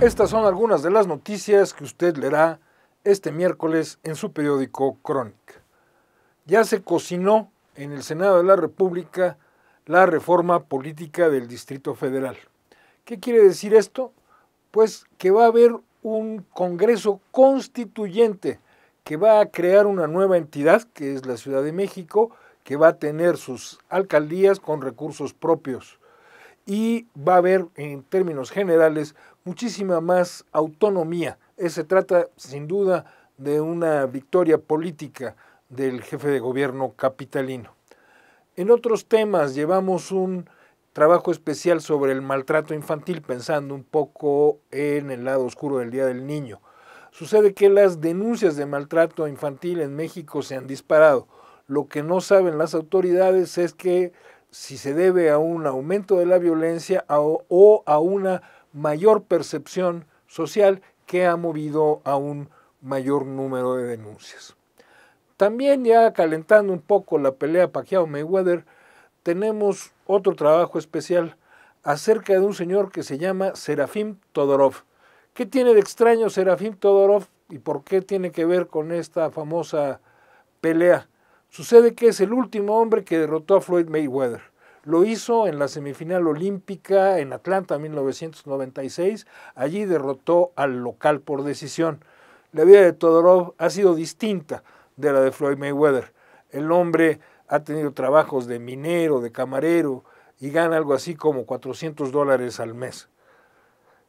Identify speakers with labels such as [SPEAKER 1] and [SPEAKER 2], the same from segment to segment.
[SPEAKER 1] Estas son algunas de las noticias que usted leerá este miércoles en su periódico Crónica. Ya se cocinó en el Senado de la República la reforma política del Distrito Federal. ¿Qué quiere decir esto? Pues que va a haber un Congreso constituyente que va a crear una nueva entidad, que es la Ciudad de México, que va a tener sus alcaldías con recursos propios y va a haber en términos generales muchísima más autonomía. Eh, se trata sin duda de una victoria política del jefe de gobierno capitalino. En otros temas llevamos un trabajo especial sobre el maltrato infantil, pensando un poco en el lado oscuro del Día del Niño. Sucede que las denuncias de maltrato infantil en México se han disparado. Lo que no saben las autoridades es que si se debe a un aumento de la violencia o a una mayor percepción social que ha movido a un mayor número de denuncias. También ya calentando un poco la pelea Pacquiao-Mayweather, tenemos otro trabajo especial acerca de un señor que se llama Serafim Todorov. ¿Qué tiene de extraño Serafim Todorov y por qué tiene que ver con esta famosa pelea? Sucede que es el último hombre que derrotó a Floyd Mayweather. Lo hizo en la semifinal olímpica en Atlanta 1996. Allí derrotó al local por decisión. La vida de Todorov ha sido distinta de la de Floyd Mayweather. El hombre ha tenido trabajos de minero, de camarero y gana algo así como 400 dólares al mes.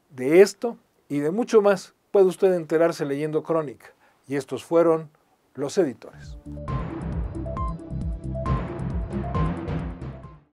[SPEAKER 1] De esto y de mucho más puede usted enterarse leyendo Crónica. Y estos fueron los editores.